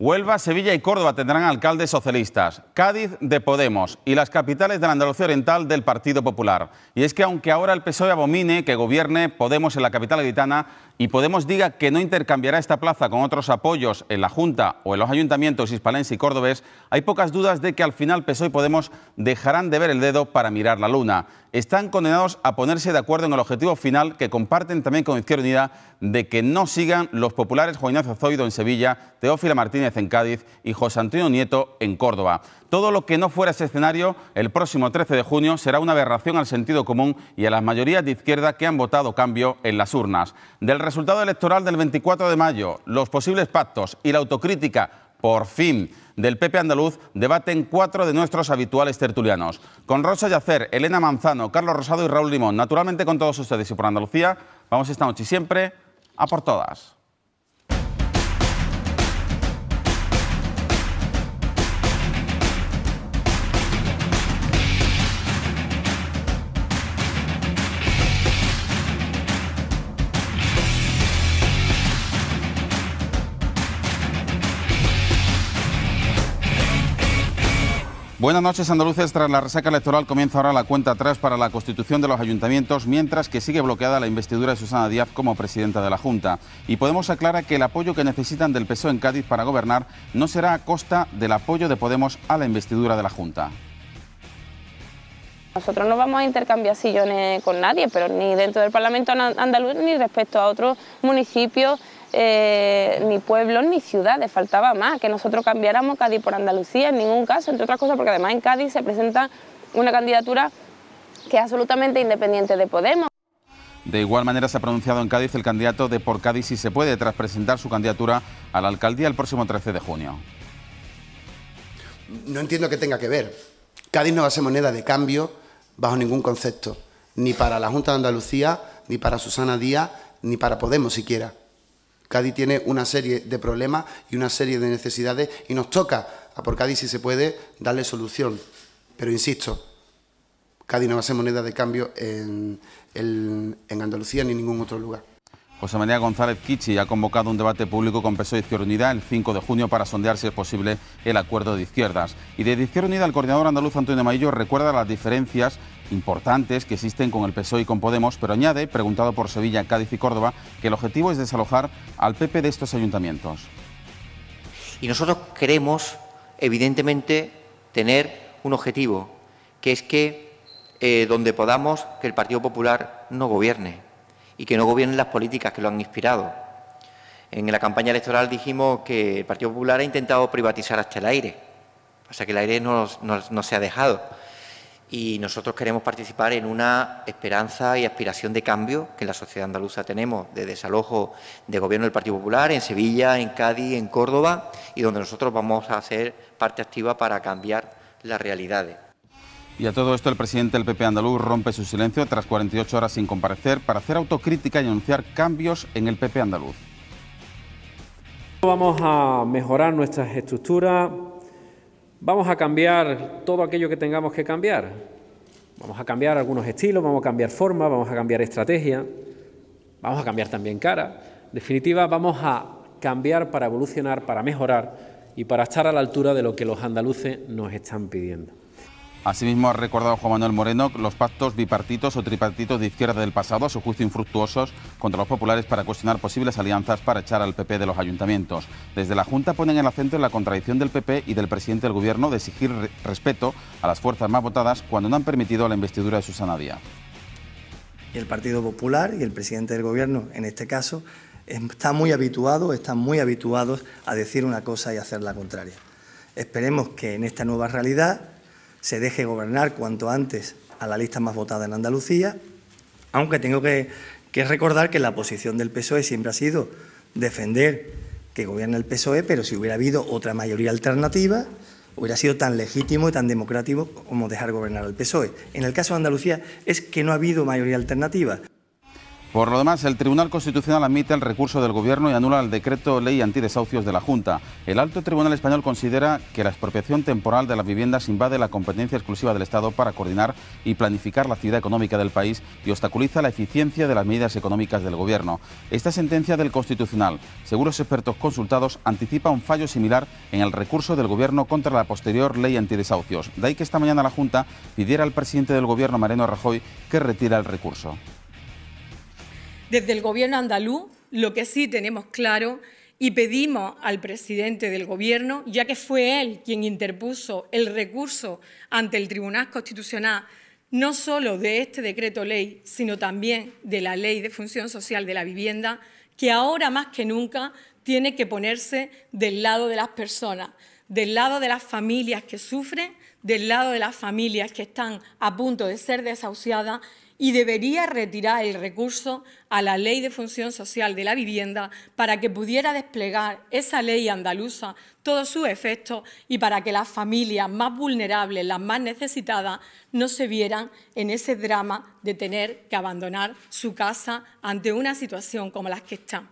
Huelva, Sevilla y Córdoba tendrán alcaldes socialistas, Cádiz de Podemos y las capitales de la Andalucía Oriental del Partido Popular. Y es que aunque ahora el PSOE abomine que gobierne Podemos en la capital Gitana y Podemos diga que no intercambiará esta plaza con otros apoyos en la Junta o en los ayuntamientos hispalense y córdobes, hay pocas dudas de que al final PSOE y Podemos dejarán de ver el dedo para mirar la luna. Están condenados a ponerse de acuerdo en el objetivo final que comparten también con Izquierda Unida de que no sigan los populares Juan Ignacio Zoido en Sevilla, Teófila Martínez en Cádiz y José Antonio Nieto en Córdoba. Todo lo que no fuera ese escenario el próximo 13 de junio será una aberración al sentido común y a las mayorías de izquierda que han votado cambio en las urnas. Del resultado electoral del 24 de mayo, los posibles pactos y la autocrítica por fin, del PP andaluz, debaten cuatro de nuestros habituales tertulianos. Con Rosa Yacer, Elena Manzano, Carlos Rosado y Raúl Limón. Naturalmente con todos ustedes y por Andalucía, vamos esta noche y siempre a por todas. Buenas noches, andaluces. Tras la resaca electoral comienza ahora la cuenta atrás para la constitución de los ayuntamientos, mientras que sigue bloqueada la investidura de Susana Díaz como presidenta de la Junta. Y Podemos aclara que el apoyo que necesitan del PSOE en Cádiz para gobernar no será a costa del apoyo de Podemos a la investidura de la Junta. Nosotros no vamos a intercambiar sillones con nadie, pero ni dentro del Parlamento andaluz ni respecto a otros municipios eh, ni pueblos ni ciudades, faltaba más, que nosotros cambiáramos Cádiz por Andalucía en ningún caso, entre otras cosas, porque además en Cádiz se presenta una candidatura que es absolutamente independiente de Podemos. De igual manera se ha pronunciado en Cádiz el candidato de Por Cádiz si se puede, tras presentar su candidatura a la alcaldía el próximo 13 de junio. No entiendo qué tenga que ver. Cádiz no va a ser moneda de cambio bajo ningún concepto, ni para la Junta de Andalucía, ni para Susana Díaz, ni para Podemos siquiera. Cádiz tiene una serie de problemas y una serie de necesidades y nos toca a por Cádiz, si se puede, darle solución. Pero insisto, Cádiz no va a ser moneda de cambio en, en Andalucía ni en ningún otro lugar. José María González Kichi ha convocado un debate público con PSOE y Izquierda Unida el 5 de junio para sondear si es posible el acuerdo de izquierdas. Y de Izquierda Unida el coordinador andaluz Antonio Maillo recuerda las diferencias importantes que existen con el PSOE y con Podemos, pero añade, preguntado por Sevilla, Cádiz y Córdoba, que el objetivo es desalojar al PP de estos ayuntamientos. Y nosotros queremos, evidentemente, tener un objetivo, que es que eh, donde podamos que el Partido Popular no gobierne y que no gobiernen las políticas que lo han inspirado. En la campaña electoral dijimos que el Partido Popular ha intentado privatizar hasta el aire, o sea que el aire no, se ha dejado. Y nosotros queremos participar en una esperanza y aspiración de cambio que en la sociedad andaluza tenemos, de desalojo de gobierno del Partido Popular en Sevilla, en Cádiz, en Córdoba, y donde nosotros vamos a hacer parte activa para cambiar las realidades. Y a todo esto el presidente del PP andaluz rompe su silencio tras 48 horas sin comparecer para hacer autocrítica y anunciar cambios en el PP andaluz. Vamos a mejorar nuestras estructuras, vamos a cambiar todo aquello que tengamos que cambiar. Vamos a cambiar algunos estilos, vamos a cambiar forma, vamos a cambiar estrategia, vamos a cambiar también cara. En definitiva, vamos a cambiar para evolucionar, para mejorar y para estar a la altura de lo que los andaluces nos están pidiendo. Asimismo, ha recordado Juan Manuel Moreno los pactos bipartitos o tripartitos de izquierda del pasado, a su juicio infructuosos, contra los populares para cuestionar posibles alianzas para echar al PP de los ayuntamientos. Desde la Junta ponen el acento en la contradicción del PP y del presidente del Gobierno de exigir respeto a las fuerzas más votadas cuando no han permitido la investidura de Susana Díaz. el Partido Popular y el presidente del Gobierno, en este caso, está muy habituado, están muy habituados a decir una cosa y hacer la contraria. Esperemos que en esta nueva realidad se deje gobernar cuanto antes a la lista más votada en Andalucía, aunque tengo que, recordar que la posición del PSOE siempre ha sido defender que gobierne el PSOE, pero si hubiera habido otra mayoría alternativa, hubiera sido tan legítimo y tan democrático como dejar gobernar al PSOE. En el caso de Andalucía es que no ha habido mayoría alternativa. Por lo demás, el Tribunal Constitucional admite el recurso del Gobierno y anula el decreto ley antidesahucios de la Junta. El Alto Tribunal Español considera que la expropiación temporal de las viviendas invade la competencia exclusiva del Estado para coordinar y planificar la actividad económica del país y obstaculiza la eficiencia de las medidas económicas del Gobierno. Esta sentencia del Constitucional, según los expertos consultados, anticipa un fallo similar en el recurso del Gobierno contra la posterior ley antidesahucios. De ahí que esta mañana la Junta pidiera al presidente del Gobierno, Mariano Rajoy, que retira el recurso. Desde el gobierno andaluz, lo que sí tenemos claro y pedimos al presidente del Gobierno, ya que fue él quien interpuso el recurso ante el Tribunal Constitucional, no solo de este decreto ley, sino también de la Ley de Función Social de la Vivienda, que ahora más que nunca tiene que ponerse del lado de las personas, del lado de las familias que sufren, del lado de las familias que están a punto de ser desahuciadas y debería retirar el recurso a la Ley de Función Social de la Vivienda para que pudiera desplegar esa ley andaluza todos sus efectos y para que las familias más vulnerables, las más necesitadas, no se vieran en ese drama de tener que abandonar su casa ante una situación como la que están.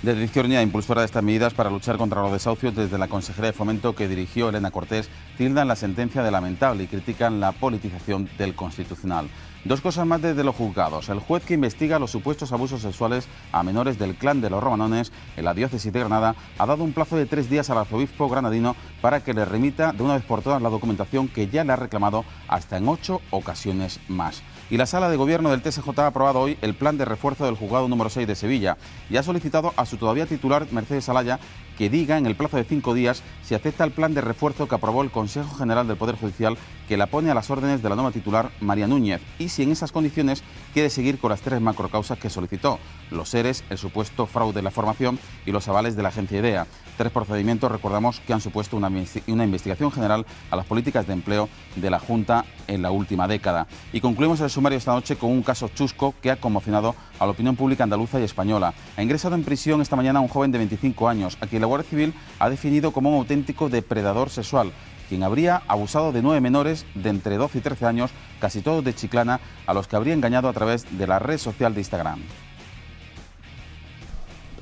Desde Izquierda, impulsora de estas medidas para luchar contra los desahucios desde la Consejería de Fomento que dirigió Elena Cortés, tildan la sentencia de lamentable y critican la politización del Constitucional. Dos cosas más desde los juzgados. El juez que investiga los supuestos abusos sexuales a menores del clan de los Romanones en la diócesis de Granada ha dado un plazo de tres días al arzobispo granadino para que le remita de una vez por todas la documentación que ya le ha reclamado hasta en ocho ocasiones más. Y la sala de gobierno del TSJ ha aprobado hoy el plan de refuerzo del juzgado número 6 de Sevilla y ha solicitado a su todavía titular Mercedes Alaya que diga en el plazo de cinco días si acepta el plan de refuerzo que aprobó el Consejo General del Poder Judicial que la pone a las órdenes de la nueva titular María Núñez y si en esas condiciones quiere seguir con las tres macrocausas que solicitó, los seres, el supuesto fraude en la formación y los avales de la agencia IDEA. Tres procedimientos, recordamos, que han supuesto una, investigación general a las políticas de empleo de la Junta en la última década. Y concluimos el sumario esta noche con un caso chusco que ha conmocionado a la opinión pública andaluza y española. Ha ingresado en prisión esta mañana un joven de 25 años, a quien la Guardia Civil ha definido como un auténtico depredador sexual quien habría abusado de nueve menores de entre 12 y 13 años, casi todos de Chiclana, a los que habría engañado a través de la red social de Instagram.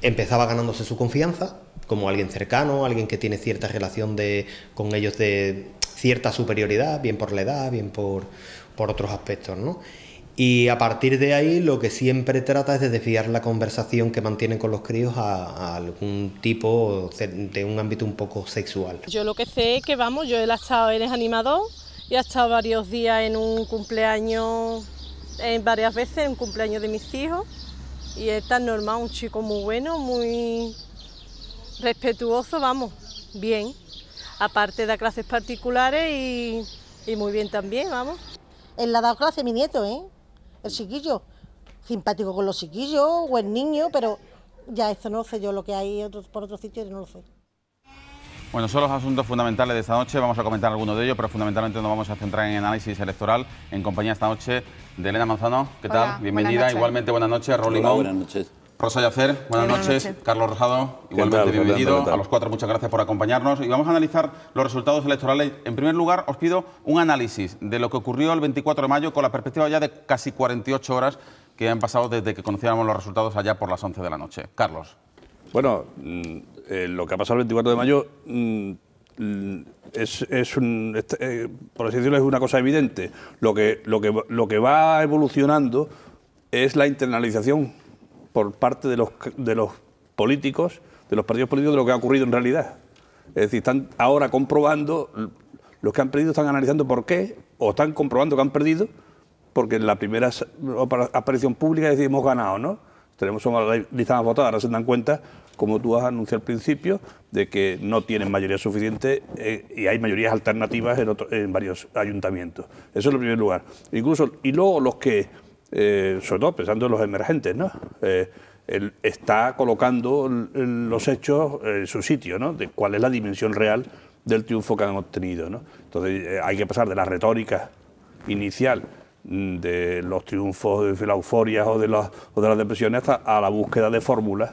Empezaba ganándose su confianza, como alguien cercano, alguien que tiene cierta relación de, con ellos de cierta superioridad, bien por la edad, bien por, por otros aspectos, ¿no? Y a partir de ahí lo que siempre trata es de desviar la conversación que mantienen con los críos a, algún tipo de un ámbito un poco sexual. Yo lo que sé es que vamos, yo él estado, él es animador y ha estado varios días en un cumpleaños, en eh, varias veces en un cumpleaños de mis hijos y es tan normal, un chico muy bueno, muy Respetuoso, vamos, bien. Aparte da clases particulares y, muy bien también, vamos. Él la ha dado clase a mi nieto, ¿eh? El chiquillo. Simpático con los chiquillos, buen niño, pero ya eso no lo sé yo, lo que hay por otros sitios no lo sé. Bueno, son los asuntos fundamentales de esta noche, vamos a comentar algunos de ellos, pero fundamentalmente nos vamos a centrar en análisis electoral en compañía esta noche de Elena Manzano. ¿Qué tal? Bienvenida, igualmente buenas noches, Rolling buenas noches. Rosa Yacer, buenas, noches. Carlos Rosado, igualmente bienvenido. a los cuatro, muchas gracias por acompañarnos. Y vamos a analizar los resultados electorales. En primer lugar, os pido un análisis de lo que ocurrió el 24 de mayo con la perspectiva ya de casi 48 horas que han pasado desde que conociéramos los resultados allá por las 11 de la noche. Carlos. Bueno, mm, eh, lo que ha pasado el 24 de mayo mm, es, este, eh, por es una cosa evidente. Lo que, lo que, lo que va evolucionando es la internalización por parte de los, de los políticos, de los partidos políticos, de lo que ha ocurrido en realidad. Es decir, están ahora comprobando, los que han perdido están analizando por qué, o están comprobando que han perdido, porque en la primera aparición pública decimos ganado, ¿no? Tenemos una lista más votada, ahora se dan cuenta, como tú has anunciado al principio, de que no tienen mayoría suficiente eh, y hay mayorías alternativas en, varios ayuntamientos. Eso es lo primer lugar. Incluso, y luego los que eh, sobre todo pensando en los emergentes, ¿no? Eh, está colocando los hechos en su sitio, ¿no? De cuál es la dimensión real del triunfo que han obtenido, Entonces eh, hay que pasar de la retórica inicial mm, de los triunfos, de la euforia o de las, de las depresiones hasta a la búsqueda de fórmulas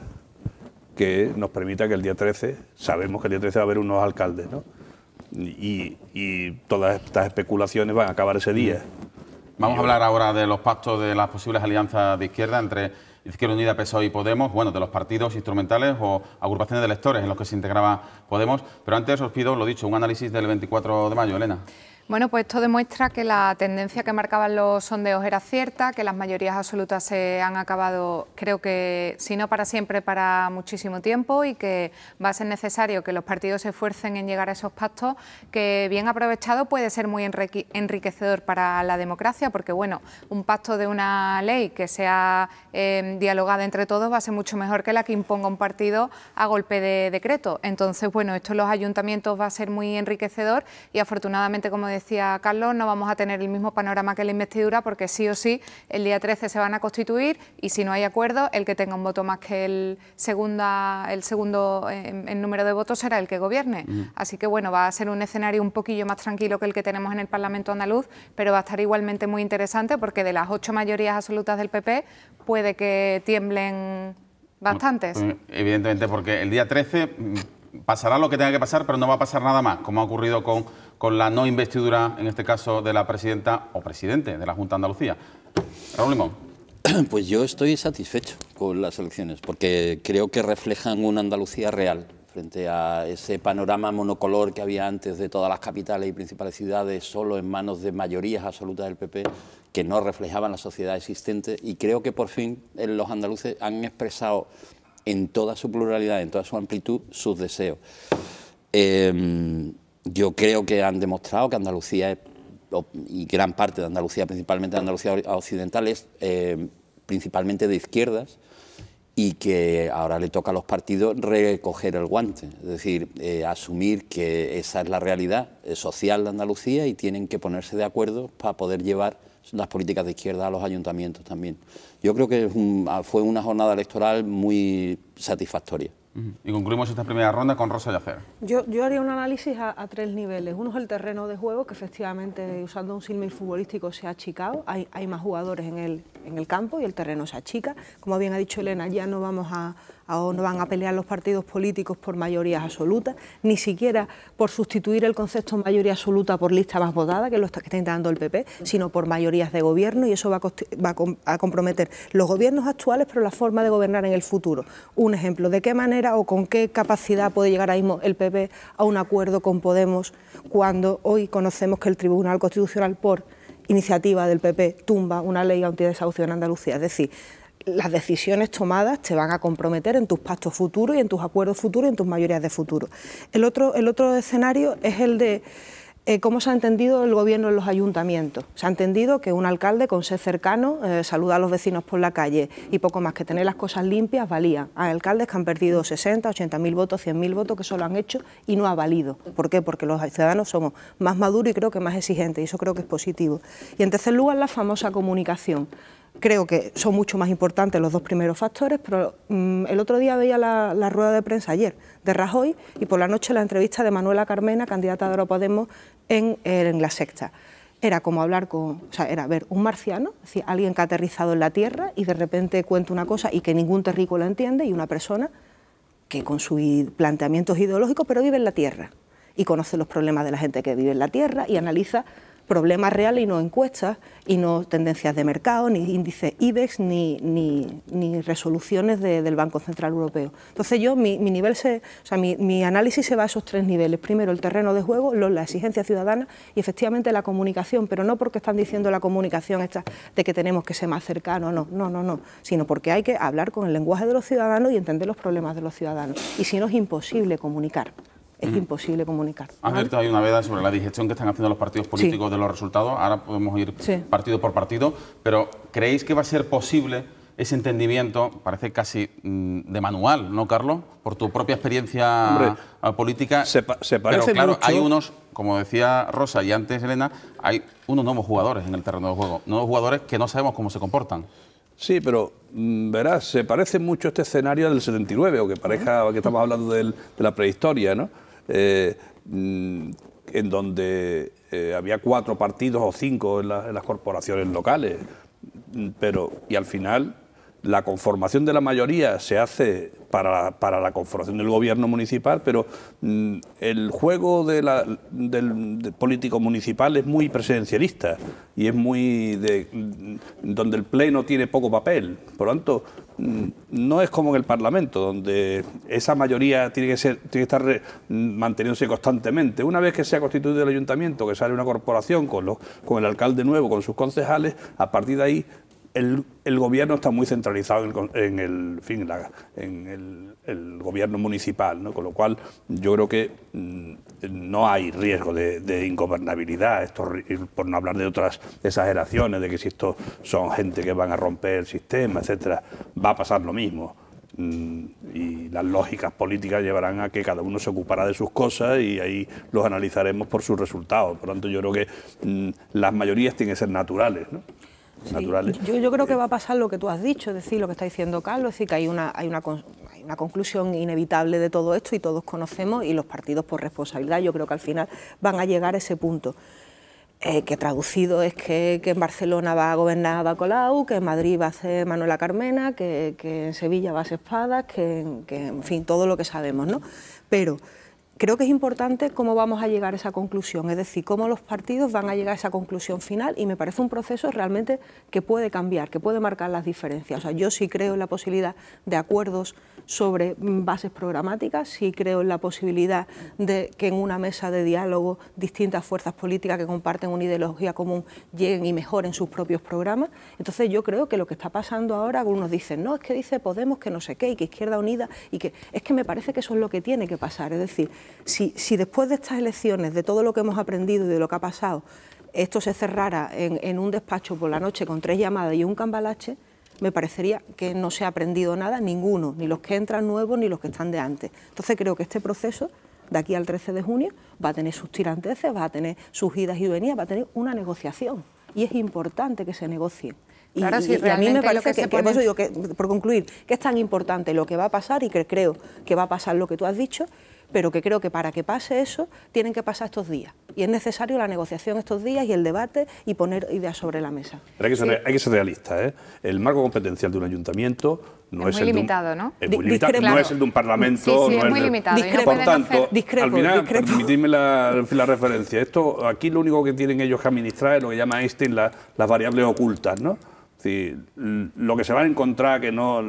que nos permita que el día 13, sabemos que el día 13 va a haber unos alcaldes, ¿no? y todas estas especulaciones van a acabar ese día. Vamos a hablar ahora de los pactos de las posibles alianzas de izquierda entre Izquierda Unida, PSOE y Podemos, bueno, de los partidos instrumentales o agrupaciones de electores en los que se integraba Podemos. Pero antes os pido, lo dicho, un análisis del 24 de mayo, Elena. Bueno, pues esto demuestra que la tendencia que marcaban los sondeos era cierta, que las mayorías absolutas se han acabado, creo que, si no para siempre, para muchísimo tiempo y que va a ser necesario que los partidos se esfuercen en llegar a esos pactos que, bien aprovechado, puede ser muy enriquecedor para la democracia, porque, bueno, un pacto de una ley que sea em, dialogada entre todos va a ser mucho mejor que la que imponga un partido a golpe de decreto. Entonces, bueno, esto en los ayuntamientos va a ser muy enriquecedor y, afortunadamente, como decía, decía Carlos, no vamos a tener el mismo panorama que la investidura porque sí o sí el día 13 se van a constituir y si no hay acuerdo, el que tenga un voto más que el, segunda, el segundo em, en, número de votos será el que gobierne. Así que bueno, va a ser un escenario un poquillo más tranquilo que el que tenemos en el Parlamento andaluz, pero va a estar igualmente muy interesante porque de las ocho mayorías absolutas del PP puede que tiemblen bastantes. Pues, evidentemente, porque el día 13 pasará lo que tenga que pasar, pero no va a pasar nada más, como ha ocurrido con, con la no investidura, en este caso, de la presidenta o presidente de la Junta de Andalucía. Raúl Limón. Pues yo estoy satisfecho con las elecciones, porque creo que reflejan una Andalucía real frente a ese panorama monocolor que había antes de todas las capitales y principales ciudades solo en manos de mayorías absolutas del PP, que no reflejaban la sociedad existente. Y creo que por fin eh, los andaluces han expresado en toda su pluralidad, en toda su amplitud, sus deseos. Em, yo creo que han demostrado que Andalucía y gran parte de Andalucía, principalmente de Andalucía Occidental, es em, principalmente de izquierdas y que ahora le toca a los partidos recoger el guante, es decir, eh, asumir que esa es la realidad eh, social de Andalucía y tienen que ponerse de acuerdo para poder llevar las políticas de izquierda a los ayuntamientos también. Yo creo que ah, fue una jornada electoral muy satisfactoria. Y concluimos esta primera ronda con Rosa Yacer. Yo, yo haría un análisis a, tres niveles. Uno es el terreno de juego, que efectivamente, usando un símil futbolístico, se ha achicado. Hay, hay más jugadores en el, en el campo y el terreno se achica. Como bien ha dicho Elena, ya no vamos a, Ahora no van a pelear los partidos políticos por mayorías absolutas, ni siquiera por sustituir el concepto mayoría absoluta por lista más votada, que lo que está intentando el PP, sino por mayorías de gobierno y eso va a, comprometer los gobiernos actuales, pero la forma de gobernar en el futuro. Un ejemplo, ¿de qué manera o con qué capacidad puede llegar ahí mismo el PP a un acuerdo con Podemos cuando hoy conocemos que el Tribunal Constitucional por iniciativa del PP tumba una ley antidesahucio en Andalucía. Es decir, las decisiones tomadas te van a comprometer en tus pactos futuros y en tus acuerdos futuros y en tus mayorías de futuro. El otro, el otro escenario es el de eh, cómo se ha entendido el gobierno en los ayuntamientos. Se ha entendido que un alcalde con ser cercano eh, saluda a los vecinos por la calle y poco más que tener las cosas limpias valía. Hay alcaldes que han perdido 60, 80 mil votos, 100 mil votos que solo han hecho y no ha valido. ¿Por qué? Porque los ciudadanos somos más maduros y creo que más exigentes y eso creo que es positivo. Y en tercer lugar la famosa comunicación. Creo que son mucho más importantes los dos primeros factores, pero mm, el otro día veía la, rueda de prensa ayer de Rajoy y por la noche la entrevista de Manuela Carmena, candidata de Europa en, en La Sexta era como hablar con, o sea, era ver un marciano, es decir, alguien que ha aterrizado en la Tierra y de repente cuenta una cosa y que ningún terrícola entiende y una persona que con sus planteamientos ideológicos pero vive en la Tierra y conoce los problemas de la gente que vive en la Tierra y analiza problemas reales y no encuestas y no tendencias de mercado, ni índices IBEX, ni, resoluciones del Banco Central Europeo. Entonces yo, mi, nivel se, o sea, mi, análisis se va a esos tres niveles. Primero, el terreno de juego, la exigencia ciudadana y efectivamente la comunicación, pero no porque están diciendo la comunicación esta de que tenemos que ser más cercanos, no, no, no, no, sino porque hay que hablar con el lenguaje de los ciudadanos y entender los problemas de los ciudadanos. Y si no es imposible comunicar es imposible comunicar. ¿vale? habido abierto una veda sobre la digestión que están haciendo los partidos políticos de los resultados. Ahora podemos ir partido por partido, pero ¿creéis que va a ser posible ese entendimiento? Parece casi mm, de manual, ¿no, Carlos? Por tu propia experiencia ah, política. Se, parece pero claro, hay unos, como decía Rosa y antes Elena, hay unos nuevos jugadores en el terreno de juego, nuevos jugadores que no sabemos cómo se comportan. Sí, pero mm, verás, se parece mucho este escenario del 79, o que parezca que estamos hablando de la prehistoria, ¿no? Eh, mm, en donde eh, había cuatro partidos o cinco en las corporaciones locales, mm, pero y al final la conformación de la mayoría se hace para, la conformación del gobierno municipal, pero mm, el juego de la, del, político municipal es muy presidencialista y es muy de, mm, donde el pleno tiene poco papel. Por lo tanto, mm, no es como en el Parlamento, donde esa mayoría tiene que, ser, tiene que estar eh, manteniéndose constantemente. Una vez que se ha constituido el ayuntamiento, que sale una corporación con, con el alcalde nuevo, con sus concejales, a partir de ahí el, gobierno está muy centralizado en, el, el, gobierno municipal, con lo cual yo creo que mm, no hay riesgo de, ingobernabilidad, esto, por no hablar de otras exageraciones, de que si estos son gente que van a romper el sistema, etcétera, va a pasar lo mismo mm, y las lógicas políticas llevarán a que cada uno se ocupará de sus cosas y ahí los analizaremos por sus resultados. Por lo tanto, yo creo que mm, las mayorías tienen que ser naturales. ¿no? Yo, creo que va a pasar lo que tú has dicho, es decir, lo que está diciendo Carlos, es decir, que hay una, hay una, conclusión inevitable de todo esto y todos conocemos y los partidos por responsabilidad yo creo que al final van a llegar a ese punto. Eh, que traducido es que, en Barcelona va a gobernar Bacolau, que en Madrid va a ser Manuela Carmena, que, en Sevilla va a ser Espadas, que, que en fin, todo lo que sabemos, ¿no? Pero creo que es importante cómo vamos a llegar a esa conclusión, es decir, cómo los partidos van a llegar a esa conclusión final y me parece un proceso realmente que puede cambiar, que puede marcar las diferencias. O sea, yo sí creo en la posibilidad de acuerdos sobre mm, bases programáticas, sí creo en la posibilidad de que en una mesa de diálogo distintas fuerzas políticas que comparten una ideología común lleguen y mejoren sus propios programas. Entonces yo creo que lo que está pasando ahora, algunos dicen, no, es que dice Podemos que no sé qué y que Izquierda Unida y que es que me parece que eso es lo que tiene que pasar, es decir, si, después de estas elecciones, de todo lo que hemos aprendido y de lo que ha pasado, esto se cerrara en, un despacho por la noche con tres llamadas y un cambalache, me parecería que no se ha aprendido nada ninguno, ni los que entran nuevos ni los que están de antes. Entonces creo que este proceso, de aquí al 13 de junio, va a tener sus tiranteces, va a tener sus idas y venidas, va a tener una negociación. Y es importante que se negocie. Y, a mí me parece que, por, eso digo que, por concluir, que es tan importante lo que va a pasar y que creo que va a pasar lo que tú has dicho pero que creo que para que pase eso tienen que pasar estos días. Y es necesario la negociación estos días y el debate y poner ideas sobre la mesa. Pero hay que ser, hay que ser realista, ¿eh? El marco competencial de un ayuntamiento no es, el limitado, ¿no? Es muy limitado, no es el de un parlamento. Sí, es, muy limitado. Discrepo, tanto, discrepo, al final, la, referencia. Esto, aquí lo único que tienen ellos que administrar es lo que llama Einstein las variables ocultas, ¿no? Sí, lo que se van a encontrar que no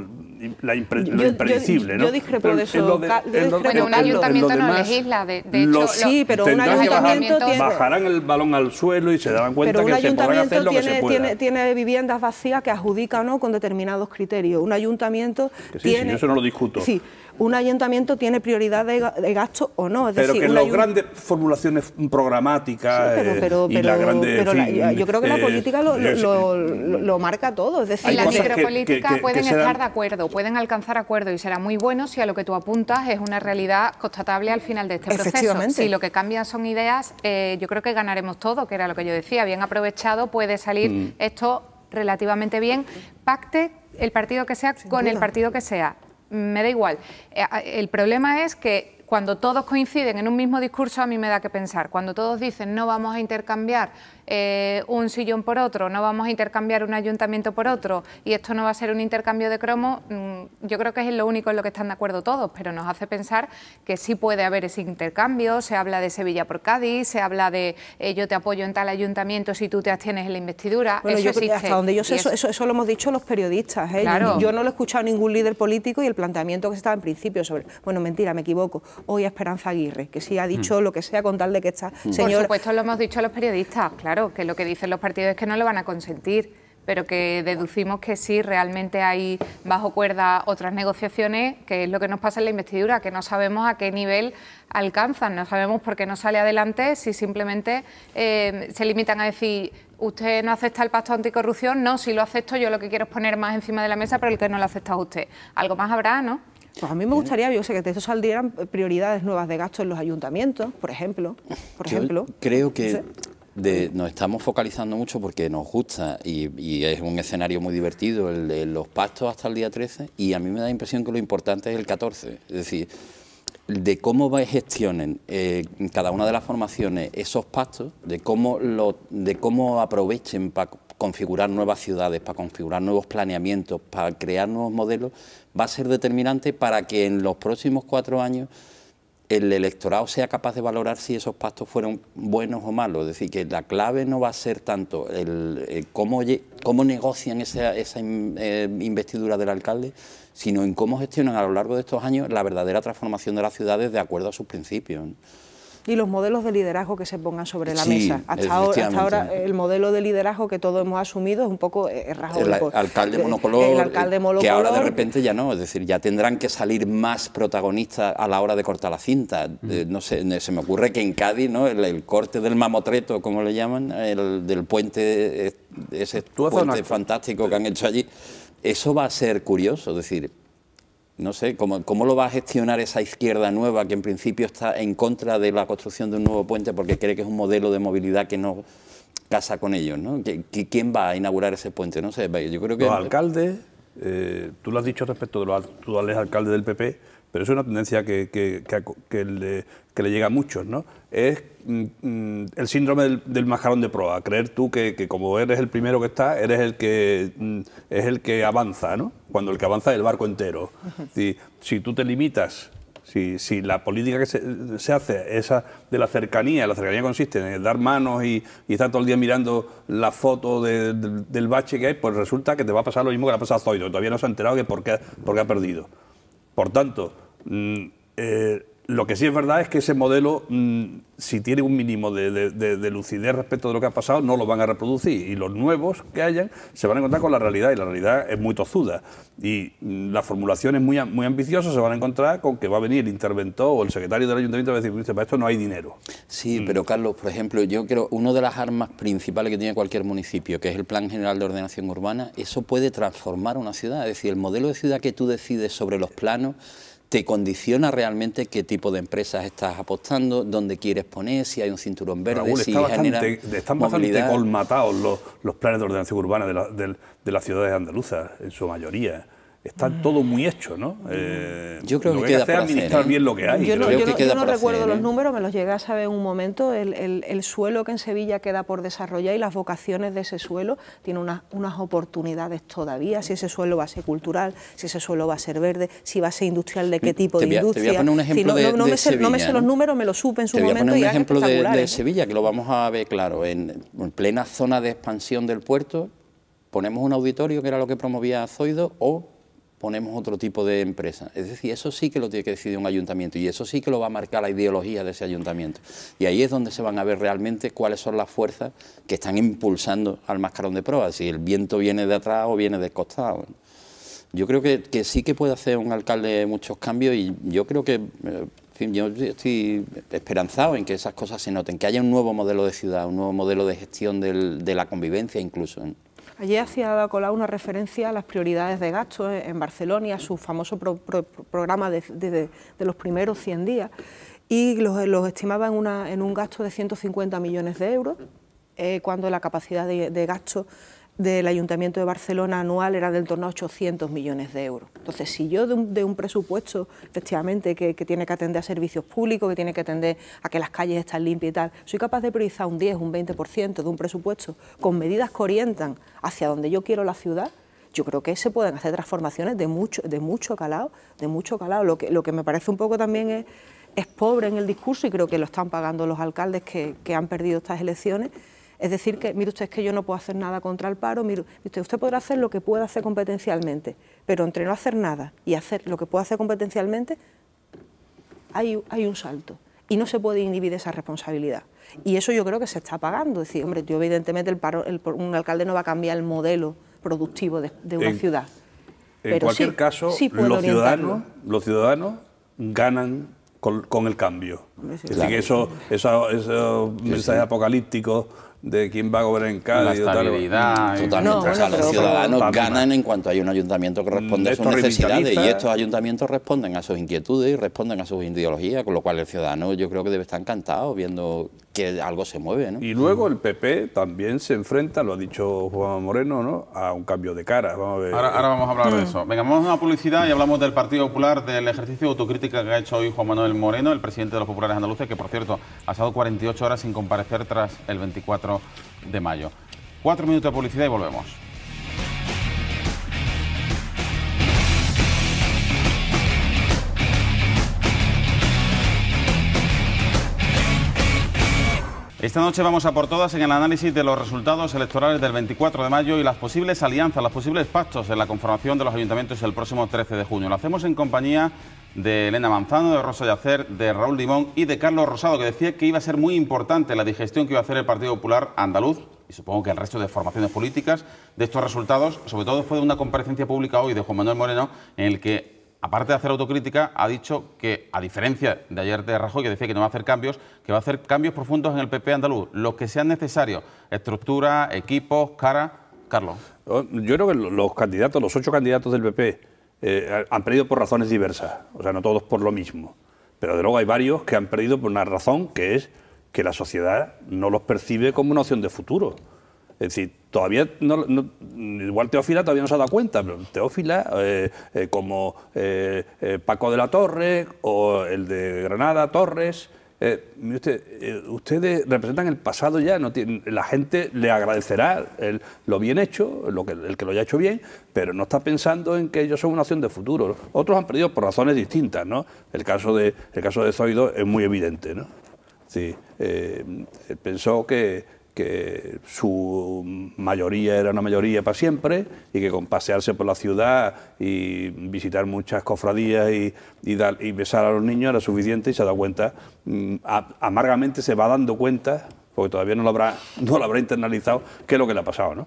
la lo impredecible yo, discrepo de eso de, un ayuntamiento no legisla de, hecho los, sí pero un ayuntamiento tiene, bajarán el balón al suelo y se darán cuenta que se podrán hacer lo que se Tiene, tiene, viviendas vacías que adjudica con determinados criterios un ayuntamiento que sí, tiene sí, eso no lo discuto sí un ayuntamiento tiene prioridad de, gasto o no. pero decir, que las grandes formulaciones programáticas eh, pero, y yo creo que la eh, política lo, marca todo. en la micropolítica pueden estar de acuerdo, pueden alcanzar acuerdo y será muy bueno si a lo que tú apuntas es una realidad constatable al final de este proceso. Si lo que cambian son ideas, eh, yo creo que ganaremos todo, que era lo que yo decía. Bien aprovechado puede salir mm. esto relativamente bien. Pacte el partido que sea con el partido que sea me da igual. Eh, el problema es que cuando todos coinciden en un mismo discurso a mí me da que pensar. Cuando todos dicen no vamos a intercambiar eh, un sillón por otro, no vamos a intercambiar un ayuntamiento por otro y esto no va a ser un intercambio de cromo, mm, yo creo que es lo único en lo que están de acuerdo todos, pero nos hace pensar que sí puede haber ese intercambio, se habla de Sevilla por Cádiz, se habla de eh, yo te apoyo en tal ayuntamiento si tú te abstienes en la investidura. eso yo eso, eso, lo hemos dicho los periodistas. ¿eh? Yo, no lo he escuchado a ningún líder político y el planteamiento que se estaba en principio sobre, bueno, mentira, me equivoco, hoy Esperanza Aguirre, que sí ha dicho mm. lo que sea con tal de que está señor mm. Por supuesto lo hemos dicho a los periodistas, claro que lo que dicen los partidos es que no lo van a consentir, pero que deducimos que sí, realmente hay bajo cuerda otras negociaciones, que es lo que nos pasa en la investidura, que no sabemos a qué nivel alcanzan, no sabemos por qué no sale adelante, si simplemente eh, se limitan a decir, usted no acepta el pacto anticorrupción, no, si lo acepto, yo lo que quiero es poner más encima de la mesa, pero el que no lo acepta usted. Algo más habrá, ¿no? Pues a mí me gustaría, yo sé que de eso saldrían prioridades nuevas de gasto en los ayuntamientos, por ejemplo. Por ejemplo. Creo que, nos estamos focalizando mucho porque nos gusta y, es un escenario muy divertido, el de los pactos hasta el día 13 y a mí me da la impresión que lo importante es el 14, es decir, de cómo gestionen eh, cada una de las formaciones esos pactos, de cómo, de cómo aprovechen para configurar nuevas ciudades, para configurar nuevos planeamientos, para crear nuevos modelos, va a ser determinante para que en los próximos cuatro años el electorado sea capaz de valorar si esos pactos fueron buenos o malos. Es decir, que la clave no va a ser tanto el, cómo, cómo, negocian esa, eh, investidura del alcalde, sino en cómo gestionan a lo largo de estos años la verdadera transformación de las ciudades de acuerdo a sus principios y los modelos de liderazgo que se pongan sobre la mesa. Hasta ahora, el modelo de liderazgo que todos hemos asumido es un poco eh, eh, el, pues, el alcalde monocolor, eh, que ahora de repente ya no, es decir, ya tendrán que salir más protagonistas a la hora de cortar la cinta. no se me ocurre que en Cádiz, ¿no? el, corte del mamotreto, como le llaman, el del puente, ese puente fantástico que han hecho allí, eso va a ser curioso, es decir, no sé, ¿cómo, lo va a gestionar esa izquierda nueva que en principio está en contra de la construcción de un nuevo puente porque cree que es un modelo de movilidad que no casa con ellos? ¿no? ¿Quién va a inaugurar ese puente? No sé, yo creo que... Los alcaldes, eh, tú lo has dicho respecto de los actuales alcaldes del PP, pero es una tendencia que, que, le, llega a muchos, ¿no? Es mm, mm, el síndrome del, mascarón de proa, creer tú que, como eres el primero que está, eres el que mm, es el que avanza, ¿no? Cuando el que avanza es el barco entero. Si, si tú te limitas, si, la política que se, se, hace, esa de la cercanía, la cercanía consiste en dar manos y, estar todo el día mirando la foto del bache que hay, pues resulta que te va a pasar lo mismo que le ha pasado a Zoido, todavía no se ha enterado de por qué, por qué ha perdido. Por tanto, mm, eh, lo que sí es verdad es que ese modelo, mm, si tiene un mínimo de, lucidez respecto de lo que ha pasado, no lo van a reproducir. Y los nuevos que hayan se van a encontrar con la realidad, y la realidad es muy tozuda. Y mm, las formulaciones muy, muy se van a encontrar con que va a venir el interventor o el secretario del ayuntamiento a decir, para esto no hay dinero. Sí, mm. pero Carlos, por ejemplo, yo creo, una de las armas principales que tiene cualquier municipio, que es el Plan General de Ordenación Urbana, eso puede transformar una ciudad. Es decir, el modelo de ciudad que tú decides sobre los planos te condiciona realmente qué tipo de empresas estás apostando, dónde quieres poner, si hay un cinturón verde, Raúl, Están bastante colmatados los, los, planes de ordenación urbana de, la, de las ciudades andaluzas, en su mayoría está mm. todo muy hecho, ¿no? Mm. Eh, yo creo que, hacer, administrar ¿eh? bien lo que hay. Yo no, recuerdo los ¿eh? números, me los llegué a saber en un momento. El, suelo que en Sevilla queda por desarrollar y las vocaciones de ese suelo tiene unas, unas oportunidades todavía. Si ese suelo va a ser cultural, si ese suelo va a ser verde, si va a ser industrial, de qué tipo de industria. no, de, me no, me los números, me los supe en su te voy A poner un ejemplo de, Sevilla que lo vamos a ver claro. En, en plena zona de expansión del puerto ponemos un auditorio que era lo que promovía Zoido o ponemos otro tipo de empresa. Es decir, eso sí que lo tiene que decidir un ayuntamiento y eso sí que lo va a marcar la ideología de ese ayuntamiento. Y ahí es donde se van a ver realmente cuáles son las fuerzas que están impulsando al mascarón de prueba, si el viento viene de atrás o viene de costado. Yo creo que, sí que puede hacer un alcalde muchos cambios y yo creo que... yo estoy esperanzado en que esas cosas se noten, que haya un nuevo modelo de ciudad, un nuevo modelo de gestión de la convivencia incluso. ¿eh? Ayer hacía colar una referencia a las prioridades de gasto eh, en Barcelona a su famoso programa de, los primeros 100 días y los, estimaba en, una, en, un gasto de 150 millones de euros, eh, cuando la capacidad de gasto del Ayuntamiento de Barcelona anual era del torno a 800 millones de euros. Entonces, si yo de un, presupuesto, efectivamente, que, tiene que atender a servicios públicos, que tiene que atender a que las calles están limpias y tal, soy capaz de priorizar un 10, un 20% de un presupuesto con medidas que orientan hacia donde yo quiero la ciudad, yo creo que se pueden hacer transformaciones de mucho, de mucho calado, de mucho calado. Lo que, lo que me parece un poco también es, es pobre en el discurso y creo que lo están pagando los alcaldes que han perdido estas elecciones es decir, que mire usted es que yo no puedo hacer nada contra el paro, mire usted, podrá hacer lo que pueda hacer competencialmente, pero entre no hacer nada y hacer lo que pueda hacer competencialmente, hay, hay un salto y no se puede inhibir esa responsabilidad. Y eso yo creo que se está pagando. Es decir, hombre, yo evidentemente el paro, el, un alcalde no va a cambiar el modelo productivo de, una ciudad. En cualquier caso, los, ciudadanos, ganan con, el cambio. Es decir, que eso, eso, mensajes apocalípticos de quién va a gobernar en Cádiz. Mm. Eh. Totalmente. o sea, los ciudadanos ganan en cuanto hay un ayuntamiento que responde a sus necesidades y estos ayuntamientos responden a sus inquietudes y responden a sus ideologías, con lo cual el ciudadano yo creo que debe estar encantado viendo que algo se mueve. ¿no? Y luego el PP también se enfrenta, lo ha dicho Juan Moreno, ¿no? a un cambio de cara. Vamos a ver. Ahora, vamos a hablar de mm. eso. Venga, vamos a una publicidad y hablamos del Partido Popular, del ejercicio de autocrítica que ha hecho hoy Juan Manuel Moreno, el presidente de los Populares Andaluces, que por cierto ha estado 48 horas sin comparecer tras el 24 de mayo. Cuatro minutos de publicidad y volvemos. Esta noche vamos a por todas en el análisis de los resultados electorales del 24 de mayo y las posibles alianzas, los posibles pactos en la conformación de los ayuntamientos el próximo 13 de junio. Lo hacemos en compañía de Elena Manzano, de Rosa Yacer, de Raúl Limón y de Carlos Rosado, que decía que iba a ser muy importante la digestión que iba a hacer el Partido Popular andaluz y supongo que el resto de formaciones políticas de estos resultados, sobre todo fue de una comparecencia pública hoy de Juan Manuel Moreno, en el que aparte de hacer autocrítica, ha dicho que, a diferencia de ayer de Rajoy, que decía que no va a hacer cambios, que va a hacer cambios profundos en el PP andaluz, los que sean necesarios, estructura, equipos, cara. Carlos. Yo creo que los candidatos, los ocho candidatos del PP, eh, han perdido por razones diversas, o sea, no todos por lo mismo, pero de luego hay varios que han perdido por una razón que es que la sociedad no los percibe como una opción de futuro. Es decir, todavía, no, igual Teófila todavía no se ha dado cuenta, pero Teófila, eh, eh, como eh, Paco de la Torre o el de Granada, Torres, ustedes representan el pasado ya, la gente le agradecerá lo bien hecho, el que lo haya hecho bien, pero no está pensando en que ellos son una acción de futuro. Otros han perdido por razones distintas, ¿no? El caso de, el caso de Zoido es muy evidente, ¿no? Sí, pensó que que su mayoría era una mayoría para siempre y que con pasearse por la ciudad y visitar muchas cofradías y, dar, y besar a los niños era suficiente y se ha dado cuenta, mm, amargamente se va dando cuenta, porque todavía no lo habrá, no lo habrá internalizado, qué es lo que le ha pasado. ¿no?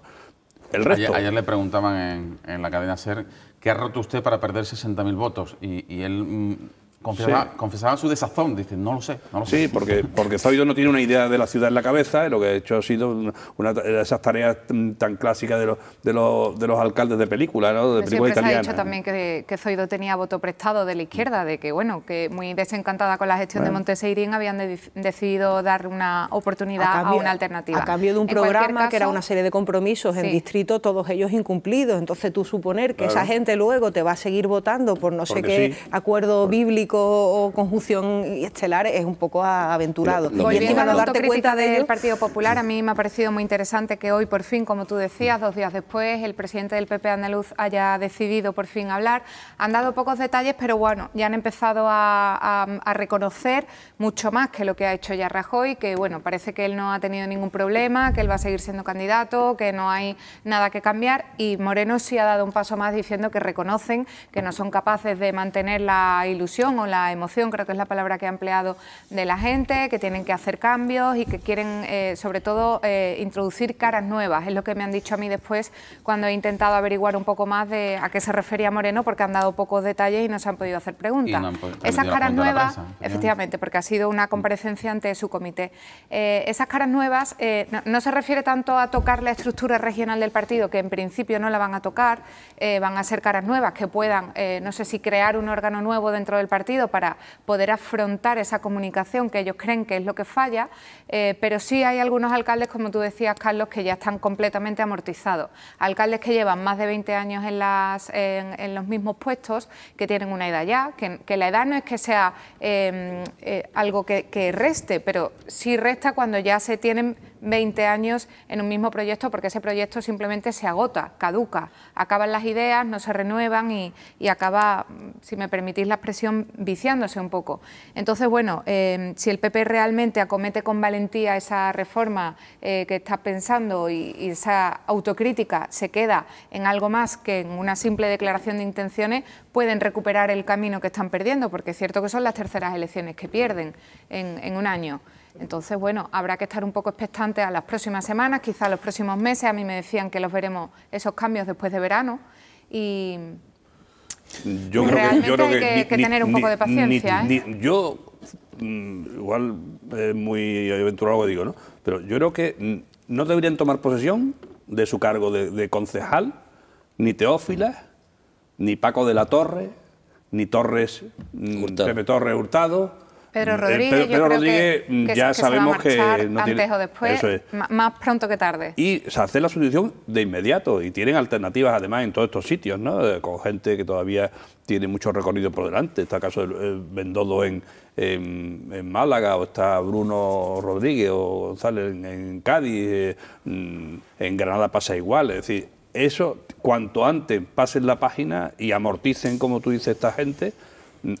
El resto. Ayer, le preguntaban en, la cadena SER, ¿qué ha roto usted para perder 60.000 votos? y él mm, Confesaba, confesaban su desazón, dicen, no lo sé, sé. Sí, porque, porque Zoido no tiene una idea de la ciudad en la cabeza, lo que ha hecho ha sido una, de esas tareas tan clásicas de los, de los, de los alcaldes de película, ¿no? de siempre se ha dicho también que, Zoido tenía voto prestado de la izquierda, de que, bueno, que muy desencantada con la gestión de Monteseirín habían decidido dar una oportunidad a, una alternativa. A cambio de un programa que era una serie de compromisos en distrito, todos ellos incumplidos, entonces tú suponer que esa gente luego te va a seguir votando por no sé qué acuerdo bíblico o conjunción estelar es un poco aventurado. y encima no darte cuenta de del Partido Popular, a mí me ha parecido muy interesante que hoy por fin, como tú decías, dos días después, el presidente del PP andaluz haya decidido por fin hablar. Han dado pocos detalles, pero bueno, ya han empezado a, a reconocer mucho más que lo que ha hecho ya Rajoy, que bueno, parece que él no ha tenido ningún problema, que él va a seguir siendo candidato, que no hay nada que cambiar y Moreno sí ha dado un paso más diciendo que reconocen que no son capaces de mantener la ilusión la emoción, creo que es la palabra que ha empleado, de la gente, que tienen que hacer cambios y que quieren eh, sobre todo eh, introducir caras nuevas. Es lo que me han dicho a mí después cuando he intentado averiguar un poco más de a qué se refería Moreno porque han dado pocos detalles y no se han podido hacer preguntas. esas caras nuevas, efectivamente, porque ha sido una comparecencia ante su comité. Eh, esas caras nuevas no, no, se refiere tanto a tocar la estructura regional del partido, que en principio no la van a tocar, van a ser caras nuevas que puedan, no sé si crear un órgano nuevo dentro del partido, para poder afrontar esa comunicación que ellos creen que es lo que falla, eh, pero sí hay algunos alcaldes, como tú decías, Carlos, que ya están completamente amortizados. Alcaldes que llevan más de 20 años en, los mismos puestos, que tienen una edad ya, que, la edad no es que sea em, eh, algo que reste, pero sí resta cuando ya se tienen 20 años en un mismo proyecto porque ese proyecto simplemente se agota, caduca, acaban las ideas, no se renuevan y, acaba, mm, si me permitís la expresión, viciándose un poco. Entonces, bueno, eh, si el PP realmente acomete con valentía esa reforma eh, que está pensando y, esa autocrítica se queda en algo más que en una simple declaración de intenciones, pueden recuperar el camino que están perdiendo, porque es cierto que son las terceras elecciones que pierden en un año. Entonces, bueno, habrá que estar un poco expectante... a las próximas semanas, quizá a los próximos meses. A mí me decían que los veremos esos cambios después de verano. Y yo creo que, hay que, tener un poco de paciencia. ¿eh? yo, mm, igual eh, muy aventurado digo, ¿no? Pero yo creo que mm, no deberían tomar posesión de su cargo de, concejal, ni Teófila, ni Paco de la Torre, ni Torres, mm, Pepe Torres Hurtado, pero Rodríguez, ya sabemos que no antes o después, más pronto que tarde. Y se hace la sustitución de inmediato y tienen alternativas además en todos estos sitios, ¿no? Eh, con gente que todavía tiene mucho recorrido por delante. Está el caso de Bendodo eh, en, Málaga, o está Bruno Rodríguez, o González en Cádiz, eh, mm, en Granada pasa igual. Es decir, eso, cuanto antes pasen la página y amorticen, como tú dices, esta gente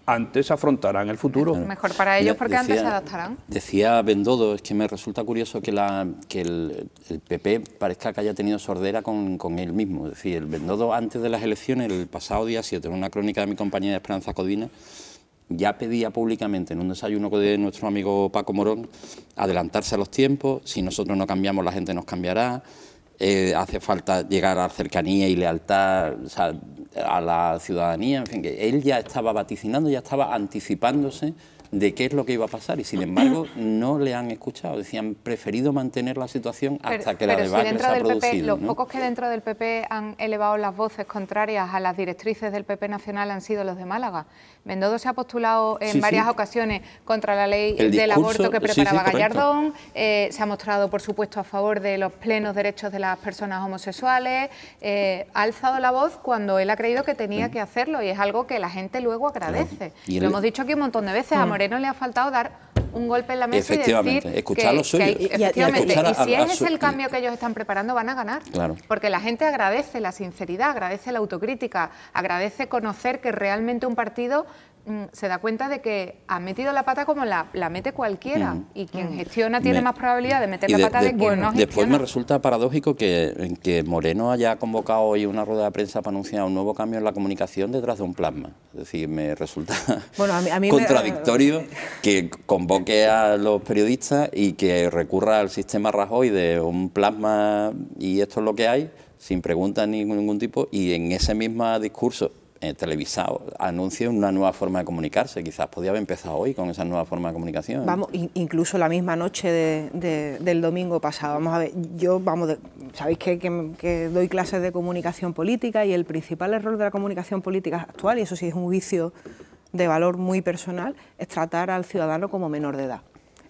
antes afrontarán el futuro. Mejor para ellos porque antes se adaptarán. Decía Bendodo, es que me resulta curioso que, la, que el, PP parezca que haya tenido sordera con, él mismo. Es decir, el Bendodo antes de las elecciones, el pasado día 7, en una crónica de mi compañía de Esperanza Codina, ya pedía públicamente en un desayuno de nuestro amigo Paco Morón adelantarse a los tiempos, si nosotros no cambiamos la gente nos cambiará, eh, hace falta llegar a cercanía y lealtad a la ciudadanía, en fin, que él ya estaba vaticinando, ya estaba anticipándose de qué es lo que iba a pasar y sin mm. embargo no le han escuchado, decían preferido mantener la situación hasta que la pero se del los pocos que dentro del PP han elevado las voces contrarias a las directrices del PP nacional han sido los de Málaga. Mendodo se ha postulado en varias ocasiones contra la ley del aborto que preparaba Gallardón, eh, se ha mostrado por supuesto a favor de los plenos derechos de las personas homosexuales, eh, ha alzado la voz cuando él ha creído que tenía que hacerlo y es algo que la gente luego agradece. ¿Y Lo hemos dicho aquí un montón de veces, mm. Amor no le ha faltado dar un golpe en la mesa efectivamente, y decir escuchar los suyos. efectivamente, y si ese es el cambio que ellos están preparando, van a ganar. Porque la gente agradece la sinceridad, agradece la autocrítica, agradece conocer que realmente un partido Mm, se da cuenta de que ha metido la pata como la, la mete cualquiera mm. y quien gestiona tiene más probabilidad de meter la pata de, quien no gestiona. Después me resulta paradójico que, que, Moreno haya convocado hoy una rueda de prensa para anunciar un nuevo cambio en la comunicación detrás de un plasma. Es decir, me resulta contradictorio que convoque a los periodistas y que recurra al sistema Rajoy de un plasma y esto es lo que hay, sin preguntas ni ningún tipo, y en ese mismo discurso eh, televisado anuncie una nueva forma de comunicarse. Quizás podía haber empezado hoy con esa nueva forma de comunicación. Vamos, incluso la misma noche de, del domingo pasado. Vamos a ver, yo, vamos, sabéis que, que, doy clases de comunicación política y el principal error de la comunicación política actual, y eso sí es un vicio de valor muy personal, es tratar al ciudadano como menor de edad.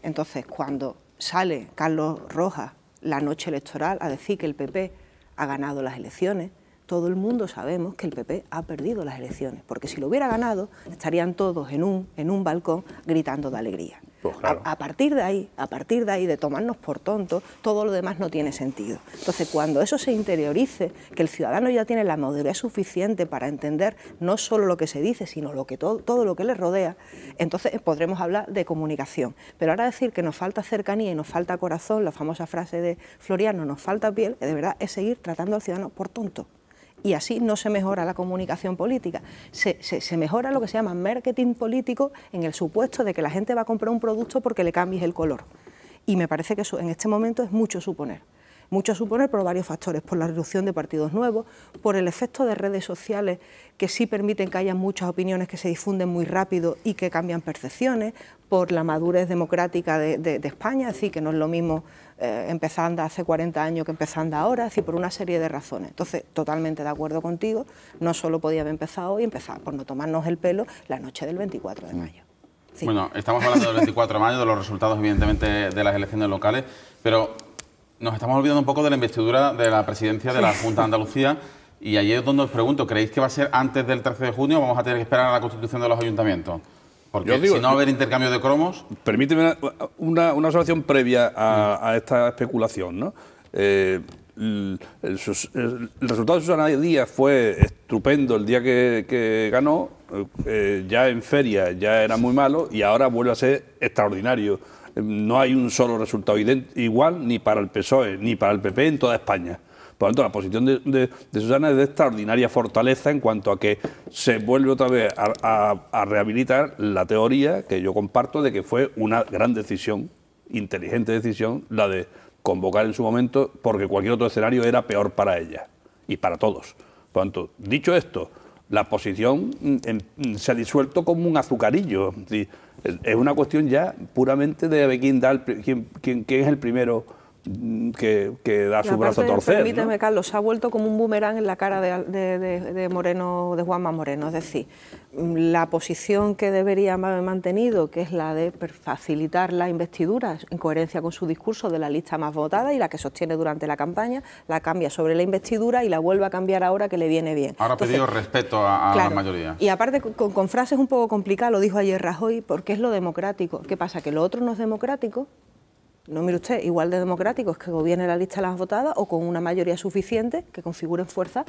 Entonces, cuando sale Carlos Rojas la noche electoral a decir que el PP ha ganado las elecciones, todo el mundo sabemos que el PP ha perdido las elecciones, porque si lo hubiera ganado estarían todos en un, balcón gritando de alegría. Pues a, partir de ahí, a partir de ahí de tomarnos por tontos, todo lo demás no tiene sentido. Entonces, cuando eso se interiorice, que el ciudadano ya tiene la madurez suficiente para entender no solo lo que se dice, sino lo que todo, todo lo que le rodea, entonces podremos hablar de comunicación. Pero ahora decir que nos falta cercanía y nos falta corazón, la famosa frase de Floriano, nos falta piel, de verdad es seguir tratando al ciudadano por tonto y así no se mejora la comunicación política. Se, mejora lo que se llama marketing político en el supuesto de que la gente va a comprar un producto porque le cambies el color. Y me parece que en este momento es mucho suponer. Mucho a suponer por varios factores, por la reducción de partidos nuevos, por el efecto de redes sociales que sí permiten que haya muchas opiniones que se difunden muy rápido y que cambian percepciones, por la madurez democrática de, España, es que no es lo mismo eh, empezando hace 40 años que empezando ahora, es por una serie de razones. Entonces, totalmente de acuerdo contigo, no solo podía haber empezado hoy, empezar por no tomarnos el pelo la noche del 24 de mm. mayo. Bueno, estamos hablando del 24 de mayo, de los resultados, evidentemente, de las elecciones locales, pero nos estamos olvidando un poco de la investidura de la presidencia de la Junta de Andalucía. Y ahí es donde os pregunto, ¿creéis que va a ser antes del 13 de junio o vamos a tener que esperar a la constitución de los ayuntamientos? Porque si no va a haber intercambio de cromos... Permíteme una, una observación previa a, esta especulación. ¿no? Eh, el, resultado de Susana Díaz fue estupendo el día que, ganó, eh, ya en feria ya era muy malo y ahora vuelve a ser extraordinario no hay un solo resultado igual ni para el PSOE ni para el PP e en toda España. Por lo tanto, la posición de, Susana es de extraordinaria fortaleza en cuanto a que se vuelve otra vez a, rehabilitar la teoría que yo comparto de que fue una gran decisión, inteligente decisión, la de convocar en su momento, porque cualquier otro escenario era peor para ella y para todos. Por lo tanto, dicho esto, la posición mm, em, se ha disuelto como un azucarillo. Es una cuestión ya puramente de quién, da es el primero que, da su brazo a torcer. Carlos, se ha vuelto como un boomerang en la cara de, Moreno, de Juanma Moreno. Es decir, la posición que debería haber mantenido, que es la de facilitar la investidura en coherencia con su discurso de la lista más votada y la que sostiene durante la campaña, la cambia sobre la investidura y la vuelve a cambiar ahora que le viene bien. Ahora ha pedido respeto a, la mayoría. Y aparte, con, con frases un poco complicadas, lo dijo ayer Rajoy, porque es lo democrático. ¿Qué pasa? Que lo otro no es democrático no mire usted, igual de democrático es que gobierne la lista de las votadas o con una mayoría suficiente que configuren fuerza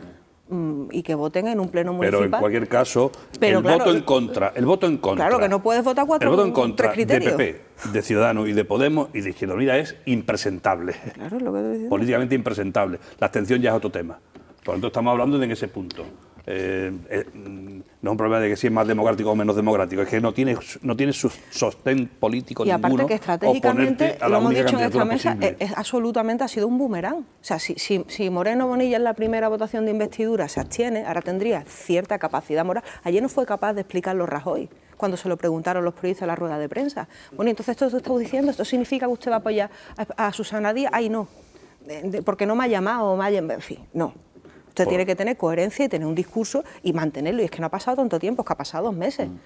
mm, y que voten en un pleno municipal. Pero en cualquier caso, el voto en contra, el voto en contra. Claro que no puedes votar cuatro. El voto en contra de PP, de Ciudadanos y de Podemos y de Izquierda Unida es impresentable. Claro, lo que Políticamente impresentable. La abstención ya es otro tema. Por lo tanto, estamos hablando en ese punto. Eh, eh, no es un problema de que si es más democrático o menos democrático, es que no tiene, no tiene su sostén político y ninguno. Y aparte que estratégicamente, lo hemos dicho en esta mesa, es, absolutamente ha sido un boomerang. O sea, si, si, Moreno Bonilla en la primera votación de investidura se abstiene, ahora tendría cierta capacidad moral. Ayer no fue capaz de explicarlo Rajoy cuando se lo preguntaron los periodistas a la rueda de prensa. Bueno, entonces esto que estamos diciendo, esto significa que usted va a apoyar a, Susana Díaz, ay no, porque no me ha llamado, me ha en fin, no. Usted tiene que tener coherencia y tener un discurso y mantenerlo. Y es que no ha pasado tanto tiempo, es que ha pasado dos meses. Mm.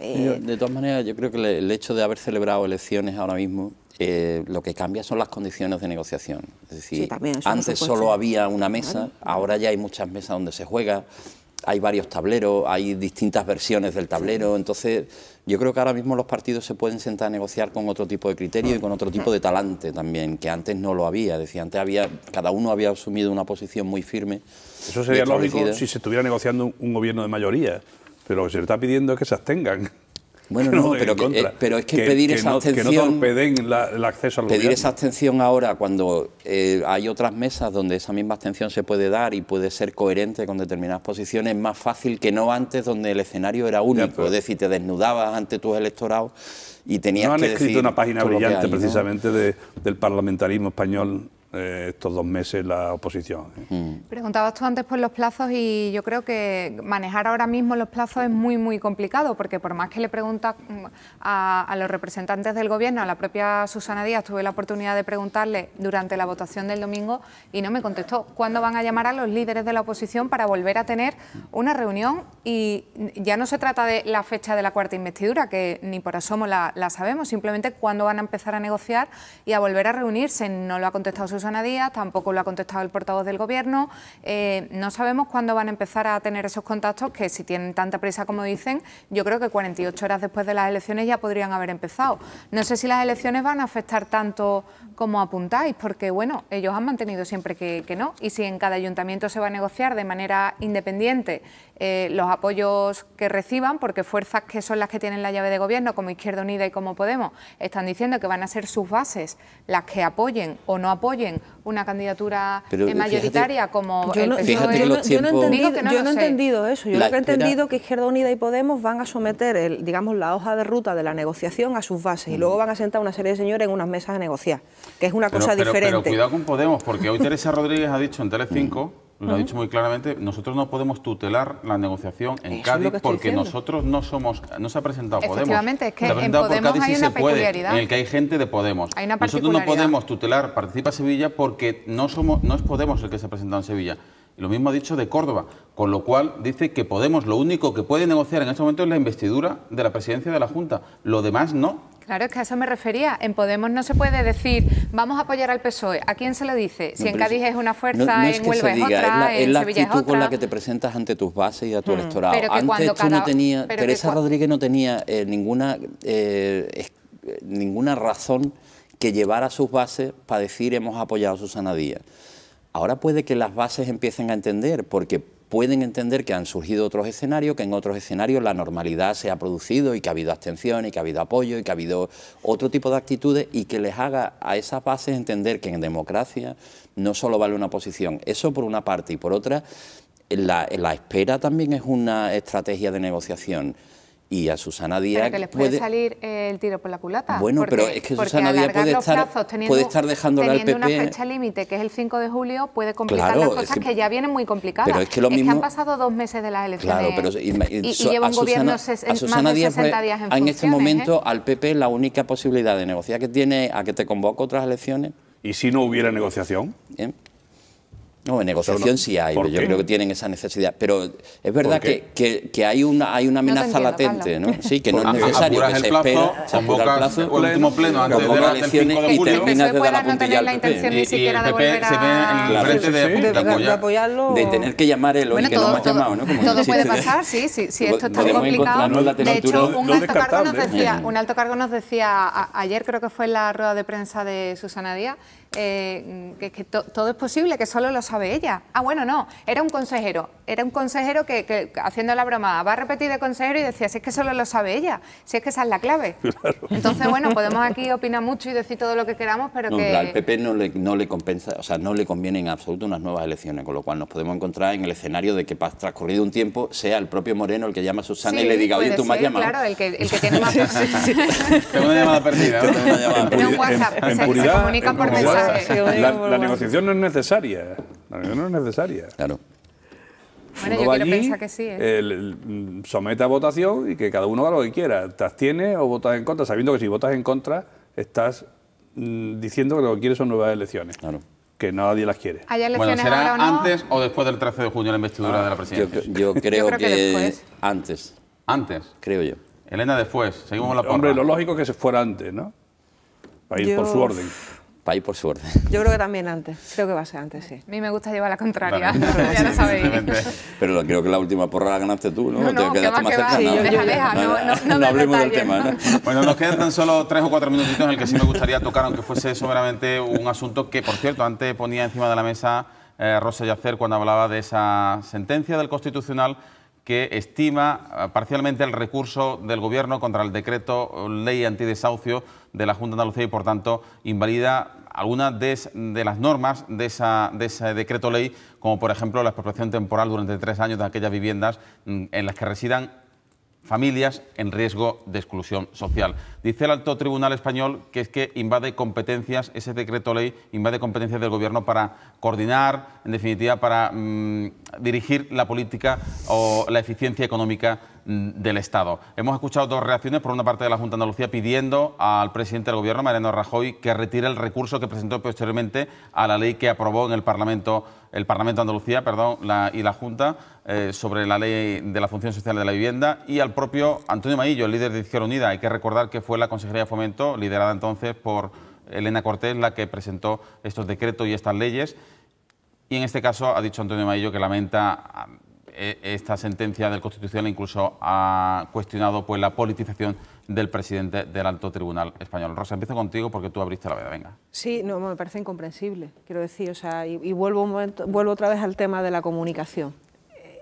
Eh, de todas maneras, yo creo que el hecho de haber celebrado elecciones ahora mismo eh, lo que cambia son las condiciones de negociación. Es decir, antes solo había una mesa, ahora ya hay muchas mesas donde se juega, hay varios tableros, hay distintas versiones del tablero, entonces yo creo que ahora mismo los partidos se pueden sentar a negociar con otro tipo de criterio y con otro tipo de talante también, que antes no lo había, Decía antes había, cada uno había asumido una posición muy firme. Eso sería lógico si se estuviera negociando un gobierno de mayoría, pero lo que se le está pidiendo es que se abstengan. Bueno, no, pero, eh, pero es que, pedir esa abstención. el acceso al Pedir esa abstención ahora, cuando eh, hay otras mesas donde esa misma abstención se puede dar y puede ser coherente con determinadas posiciones, es más fácil que no antes, donde el escenario era único. Es decir, te desnudabas ante tus electorados y tenías no han escrito una página brillante precisamente del parlamentarismo español eh, estos dos meses la oposición. ¿eh? Mm. Preguntabas tú antes por los plazos y yo creo que manejar ahora mismo los plazos es muy, muy complicado, porque por más que le preguntas mm, a, los representantes del Gobierno, a la propia Susana Díaz, tuve la oportunidad de preguntarle durante la votación del domingo y no me contestó cuándo van a llamar a los líderes de la oposición para volver a tener una reunión y ya no se trata de la fecha de la cuarta investidura, que ni por asomo la, la sabemos, simplemente cuándo van a empezar a negociar y a volver a reunirse. No lo ha contestado Díaz, tampoco lo ha contestado el portavoz del Gobierno. Eh, no sabemos cuándo van a empezar a tener esos contactos, que si tienen tanta prisa como dicen, yo creo que 48 horas después de las elecciones ya podrían haber empezado. No sé si las elecciones van a afectar tanto como apuntáis, porque bueno, ellos han mantenido siempre que, no, y si en cada ayuntamiento se va a negociar de manera independiente eh, los apoyos que reciban, porque fuerzas que son las que tienen la llave de gobierno, como Izquierda Unida y como Podemos, están diciendo que van a ser sus bases las que apoyen o no apoyen una candidatura eh, eh, mayoritaria como yo no, el he entendido, eso. Yo que he entendido que Izquierda Unida y Podemos van a someter, digamos, la hoja de ruta de la negociación a sus bases y luego mm. van a sentar una serie de señores en unas mesas a negociar, que es una cosa diferente. Pero cuidado con Podemos, porque hoy Teresa Rodríguez ha dicho en Telecinco mm lo ha dicho muy claramente, nosotros no podemos tutelar la negociación en Cádiz porque nosotros no somos, no se ha presentado Podemos. es que en por Cádiz hay se Puede, en el que hay gente de Podemos. Hay una nosotros no podemos tutelar, participa Sevilla porque no somos, no es Podemos el que se ha presentado en Sevilla. lo mismo ha dicho de Córdoba, con lo cual dice que Podemos lo único que puede negociar en este momento es la investidura de la presidencia de la Junta. Lo demás no. Claro, es que a eso me refería. En Podemos no se puede decir, vamos a apoyar al PSOE. ¿A quién se lo dice? Si en Cádiz es una fuerza, no, es en Huelva es otra, es la, actitud con la que te presentas ante tus bases y a tu mm. electorado. Antes tú no tenías, Teresa Rodríguez no tenía eh, ninguna, eh, ninguna razón que llevar a sus bases para decir hemos apoyado a Susana Díaz. Ahora puede que las bases empiecen a entender, porque pueden entender que han surgido otros escenarios, que en otros escenarios la normalidad se ha producido y que ha habido abstención y que ha habido apoyo y que ha habido otro tipo de actitudes y que les haga a esas bases entender que en democracia no solo vale una posición. Eso por una parte y por otra, la, la espera también es una estrategia de negociación y a Susana Díaz. que les puede, salir el tiro por la culata. Bueno, porque, pero es que Susana Díaz puede estar, teniendo, puede estar dejándole al PP. una fecha límite, que es el 5 de julio, puede complicar las cosas que, ya vienen muy complicadas. Pero es que han pasado dos meses de las elecciones. Claro, pero. Y, y, lleva un gobierno a Susana Díaz 60 días en En este momento, ¿eh? al PP, la única posibilidad de negociar que tiene a que te convoque otras elecciones. ¿Y si no hubiera negociación? ¿Eh? No, en negociación sí hay, yo creo que tienen esa necesidad. Pero es verdad que, que, hay una hay una amenaza latente, ¿no? Sí, que no es necesario que se espera, se apura el plazo, último pleno antes de la, elecciones Y el la intención ni siquiera de volver a... se ve en de, apoyarlo. De tener que llamar el hoy que no más llamado, ¿no? Todo puede pasar, sí, sí, esto está complicado. De hecho, un alto cargo nos decía, un alto cargo nos decía ayer, creo que fue en la rueda de prensa de Susana Díaz, eh, que, todo es posible, que solo lo sabe ella. Ah, bueno, no, era un consejero, era un consejero que, haciendo la broma, va a repetir de consejero y decía, si es que solo lo sabe ella, si es que esa es la clave. Entonces, bueno, podemos aquí opinar mucho y decir todo lo que queramos, pero no, que... Al PP no le, no le compensa, o sea, no le conviene en absoluto unas nuevas elecciones, con lo cual nos podemos encontrar en el escenario de que transcurrido un tiempo sea el propio Moreno el que llama a Susana y le diga, oye, tú me has llamado. Claro, el que, el que tiene más... Tengo una llamada perdida. Tengo una llamada En, WhatsApp, se, comunican por mensaje la, negociación no es necesaria. La negociación no es necesaria. Claro. Bueno, yo que sí. ¿eh? somete a votación y que cada uno haga lo que quiera. Te abstiene o votas en contra, sabiendo que si votas en contra estás mm, diciendo que lo que quieres son nuevas elecciones. Claro. Que nadie las quiere. bueno, ¿será antes o después del 13 de junio la investidura ah, de la presidencia? Yo, creo, que, antes. ¿Antes? Creo yo. Elena, después. Seguimos la porra. Hombre, lo lógico es que se fuera antes, ¿no? Para ir por su orden. País por suerte. Yo creo que también antes, creo que va a ser antes, sí. A mí me gusta llevar la contraria, ya lo sabéis. Pero creo que la última porra la ganaste tú, ¿no? no, Te quedaste más cerca. no, no, hablemos del tema. Bueno, nos quedan tan solo tres o cuatro minutitos en el que sí me gustaría tocar, aunque fuese someramente un asunto que, por cierto, antes ponía encima de la mesa eh, Rosa Yacer cuando hablaba de esa sentencia del Constitucional que estima eh, parcialmente el recurso del Gobierno contra el decreto eh, ley antidesahucio de la Junta de Andalucía y, por tanto, invalida algunas de, las normas de, de, ese decreto ley, como por ejemplo la expropiación temporal durante tres años de aquellas viviendas mm, en las que residan familias en riesgo de exclusión social. Dice el alto tribunal español que es que invade competencias, ese decreto ley invade competencias del gobierno para coordinar, en definitiva, para mm, dirigir la política o la eficiencia económica mm, del Estado. Hemos escuchado dos reacciones, por una parte de la Junta de Andalucía pidiendo al presidente del gobierno, Mariano Rajoy, que retire el recurso que presentó posteriormente a la ley que aprobó en el Parlamento, el Parlamento de Andalucía perdón, y la Junta eh, sobre la ley de la función social de la vivienda y al propio Antonio Maillo, el líder de Izquierda Unida. Hay que recordar que fue la Consejería de Fomento, liderada entonces por Elena Cortés, la que presentó estos decretos y estas leyes. Y en este caso ha dicho Antonio Maillo que lamenta eh, esta sentencia del Constitucional e incluso ha cuestionado pues, la politización del presidente del alto tribunal español. Rosa, empiezo contigo porque tú abriste la veda, venga. Sí, no, me parece incomprensible, quiero decir, y, vuelvo otra vez al tema de la comunicación.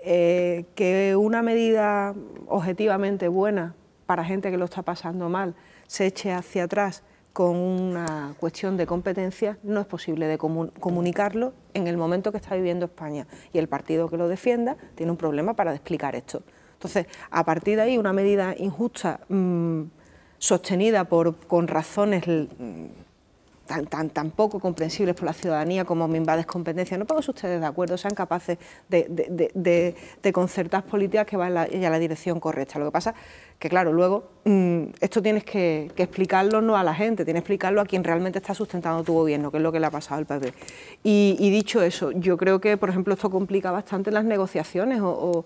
Eh, que una medida objetivamente buena para gente que lo está pasando mal se eche hacia atrás con una cuestión de competencia, no es posible de comunicarlo en el momento que está viviendo España. Y el partido que lo defienda tiene un problema para explicar esto. Entonces, a partir de ahí, una medida injusta mm, sostenida por, con razones tan, tan, poco comprensibles por la ciudadanía como me invades competencia. No pongo ustedes de acuerdo, sean capaces de, de, concertar políticas que van en la, dirección correcta. Lo que pasa que, claro, luego mm, esto tienes que, explicarlo no a la gente, tienes que explicarlo a quien realmente está sustentando tu gobierno, que es lo que le ha pasado al PP. Y, dicho eso, yo creo que, por ejemplo, esto complica bastante las negociaciones o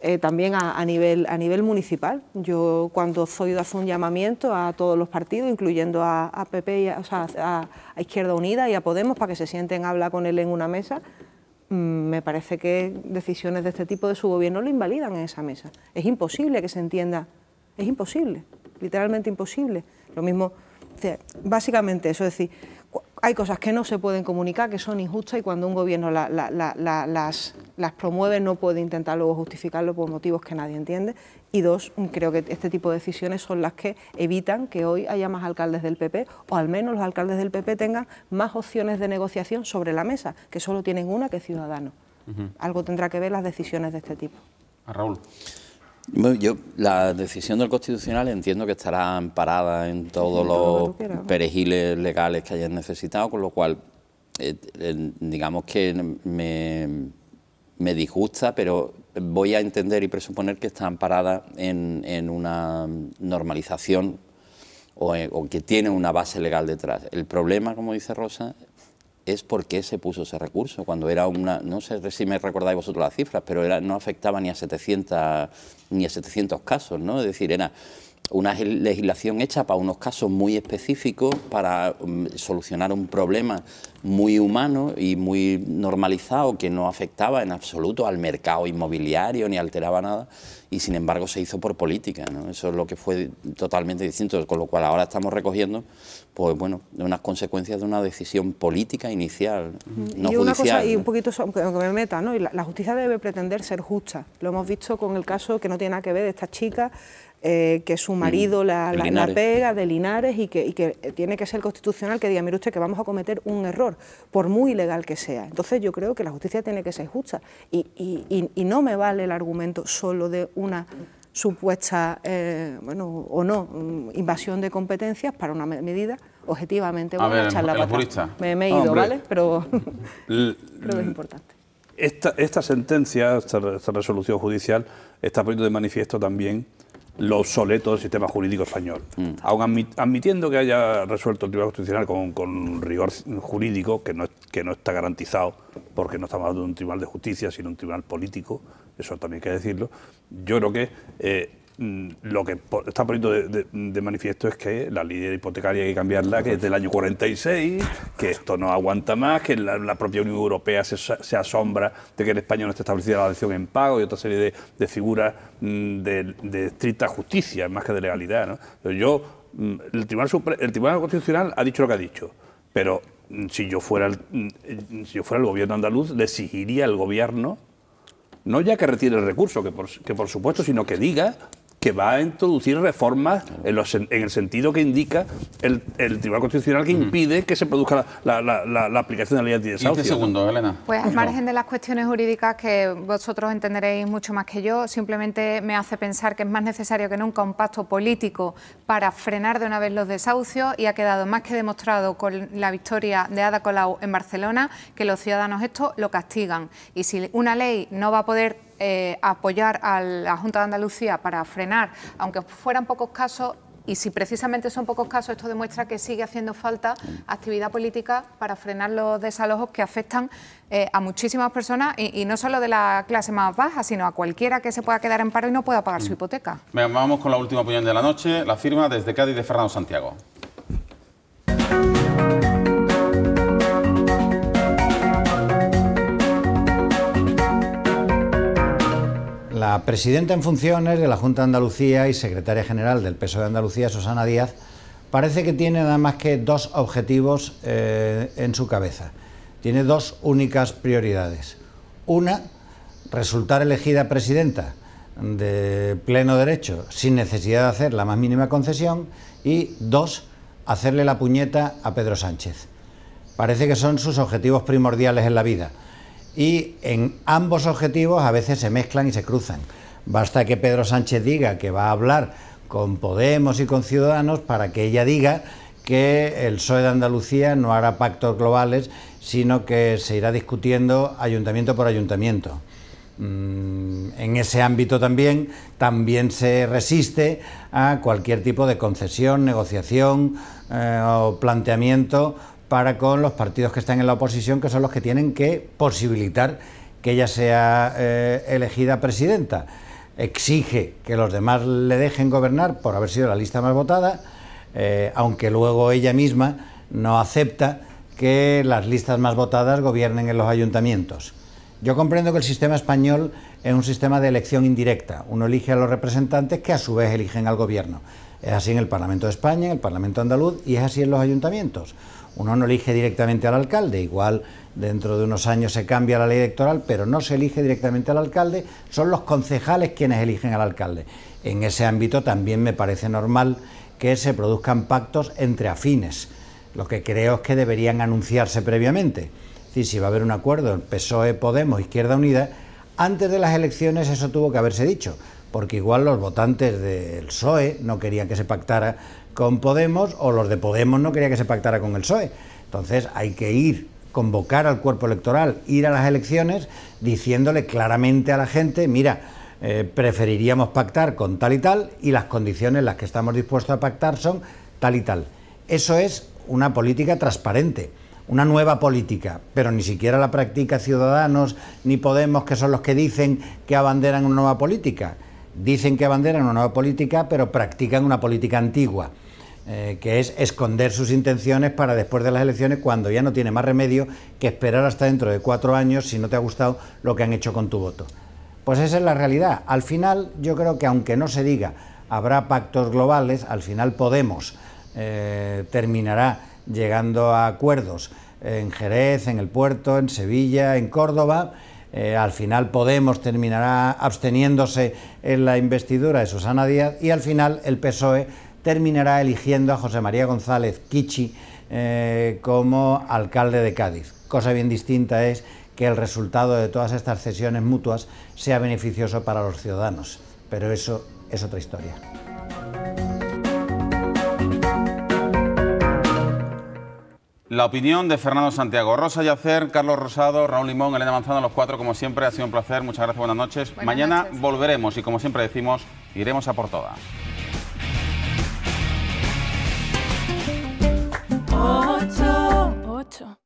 eh, también a, nivel, a nivel municipal. Yo cuando soy hace un llamamiento a todos los partidos, incluyendo a, PP, y a, Izquierda Unida y a Podemos, para que se sienten a hablar con él en una mesa, mm, me parece que decisiones de este tipo de su gobierno lo invalidan en esa mesa. Es imposible que se entienda, es imposible, literalmente imposible. Lo mismo, básicamente eso, es decir hay cosas que no se pueden comunicar, que son injustas y cuando un gobierno las, promueve no puede intentar luego justificarlo por motivos que nadie entiende. Y dos, creo que este tipo de decisiones son las que evitan que hoy haya más alcaldes del PP o al menos los alcaldes del PP tengan más opciones de negociación sobre la mesa, que solo tienen una que Ciudadanos. Algo tendrá que ver las decisiones de este tipo. A Raúl yo la decisión del Constitucional entiendo que estará amparada en todos los perejiles legales que hayan necesitado, con lo cual, eh, eh, digamos que me, disgusta, pero voy a entender y presuponer que está amparada en, una normalización o, eh, o, que tiene una base legal detrás. El problema, como dice Rosa, es por qué se puso ese recurso, cuando era una, no sé si me recordáis vosotros las cifras, pero era, no afectaba ni a 700, ni a 700 casos, ¿no? Es decir, era una legislación hecha para unos casos muy específicos, para mm, solucionar un problema muy humano y muy normalizado que no afectaba en absoluto al mercado inmobiliario ni alteraba nada y sin embargo se hizo por política, ¿no? eso es lo que fue totalmente distinto, con lo cual ahora estamos recogiendo pues bueno, unas consecuencias de una decisión política inicial, no y una Cosa, y un poquito, aunque me meta, ¿no? la, la justicia debe pretender ser justa, lo hemos visto con el caso que no tiene nada que ver de esta chica eh, que su mm, marido la, pega de Linares y que, tiene que ser constitucional que diga, mire usted que vamos a cometer un error, por muy ilegal que sea. Entonces yo creo que la justicia tiene que ser justa y, no me vale el argumento solo de una supuesta, eh, bueno, o no, mm, invasión de competencias para una medida objetivamente echar Me, he ido, ¿vale? Pero es importante. Esta, sentencia, esta resolución judicial, está poniendo de manifiesto también lo obsoleto del sistema jurídico español. Mm. Aun admitiendo que haya resuelto el Tribunal Constitucional con, rigor jurídico, que no, que no está garantizado, porque no estamos hablando de un tribunal de justicia, sino un tribunal político, eso también hay que decirlo, yo creo que eh, Mm, lo que está poniendo de, manifiesto es que la ley hipotecaria hay que cambiarla, que es del año 46, que esto no aguanta más, que la, propia Unión Europea se, asombra de que en España no está establecida la adhesión en pago y otra serie de, figuras mm, de, estricta justicia, más que de legalidad. ¿no? Yo, mm, el Tribunal, el Tribunal Constitucional ha dicho lo que ha dicho, pero si yo fuera el, eh, si yo fuera el gobierno andaluz, le exigiría al gobierno no ya que retire el recurso, que por, que por supuesto, sino que diga va a introducir reformas en, el sentido que indica el, Tribunal Constitucional que impide que se produzca la, aplicación de la ley este antidesahucio. segundo, Elena. Pues al margen de las cuestiones jurídicas que vosotros entenderéis mucho más que yo, simplemente me hace pensar que es más necesario que nunca un pacto político para frenar de una vez los desahucios y ha quedado más que demostrado con la victoria de Ada Colau en Barcelona que los ciudadanos esto lo castigan. Y si una ley no va a poder eh, apoyar a la Junta de Andalucía para frenar, aunque fueran pocos casos, y si precisamente son pocos casos, esto demuestra que sigue haciendo falta actividad política para frenar los desalojos que afectan eh, a muchísimas personas y, no solo de la clase más baja, sino a cualquiera que se pueda quedar en paro y no pueda pagar su hipoteca. vamos con la última opinión de la noche, la firma desde Cádiz de Fernando Santiago. La presidenta en funciones de la Junta de Andalucía y secretaria general del PSOE de Andalucía, Susana Díaz, parece que tiene nada más que dos objetivos eh, en su cabeza. Tiene dos únicas prioridades. Una, resultar elegida presidenta de pleno derecho, sin necesidad de hacer la más mínima concesión. Y dos, hacerle la puñeta a Pedro Sánchez. Parece que son sus objetivos primordiales en la vida y en ambos objetivos a veces se mezclan y se cruzan. Basta que Pedro Sánchez diga que va a hablar con Podemos y con Ciudadanos para que ella diga que el PSOE de Andalucía no hará pactos globales, sino que se irá discutiendo ayuntamiento por ayuntamiento. Mm, en ese ámbito también, también se resiste a cualquier tipo de concesión, negociación eh, o planteamiento para con los partidos que están en la oposición, que son los que tienen que posibilitar que ella sea eh, elegida presidenta. Exige que los demás le dejen gobernar por haber sido la lista más votada, eh, aunque luego ella misma no acepta que las listas más votadas gobiernen en los ayuntamientos. Yo comprendo que el sistema español es un sistema de elección indirecta. Uno elige a los representantes que a su vez eligen al gobierno. Es así en el Parlamento de España, en el Parlamento andaluz y es así en los ayuntamientos. Uno no elige directamente al alcalde, igual dentro de unos años se cambia la ley electoral, pero no se elige directamente al alcalde, son los concejales quienes eligen al alcalde. En ese ámbito también me parece normal que se produzcan pactos entre afines. Lo que creo es que deberían anunciarse previamente. Es decir, si va a haber un acuerdo en PSOE, Podemos, Izquierda Unida, antes de las elecciones eso tuvo que haberse dicho, porque igual los votantes del PSOE no querían que se pactara con Podemos o los de Podemos no quería que se pactara con el PSOE. Entonces hay que ir, convocar al cuerpo electoral, ir a las elecciones diciéndole claramente a la gente, mira, eh, preferiríamos pactar con tal y tal y las condiciones en las que estamos dispuestos a pactar son tal y tal. Eso es una política transparente, una nueva política, pero ni siquiera la practica Ciudadanos ni Podemos, que son los que dicen que abanderan una nueva política. Dicen que abanderan una nueva política, pero practican una política antigua. Eh, que es esconder sus intenciones para después de las elecciones cuando ya no tiene más remedio que esperar hasta dentro de cuatro años si no te ha gustado lo que han hecho con tu voto. Pues esa es la realidad. Al final yo creo que aunque no se diga habrá pactos globales, al final Podemos eh, terminará llegando a acuerdos en Jerez, en el puerto, en Sevilla, en Córdoba. Eh, al final Podemos terminará absteniéndose en la investidura de Susana Díaz y al final el PSOE terminará eligiendo a José María González Kichi eh, como alcalde de Cádiz. Cosa bien distinta es que el resultado de todas estas cesiones mutuas sea beneficioso para los ciudadanos, pero eso es otra historia. La opinión de Fernando Santiago. Rosa Yacer, Carlos Rosado, Raúl Limón, Elena Manzano, los cuatro, como siempre, ha sido un placer. Muchas gracias, buenas noches. Mañana volveremos y, como siempre decimos, iremos a por todas. Otto. Ocho.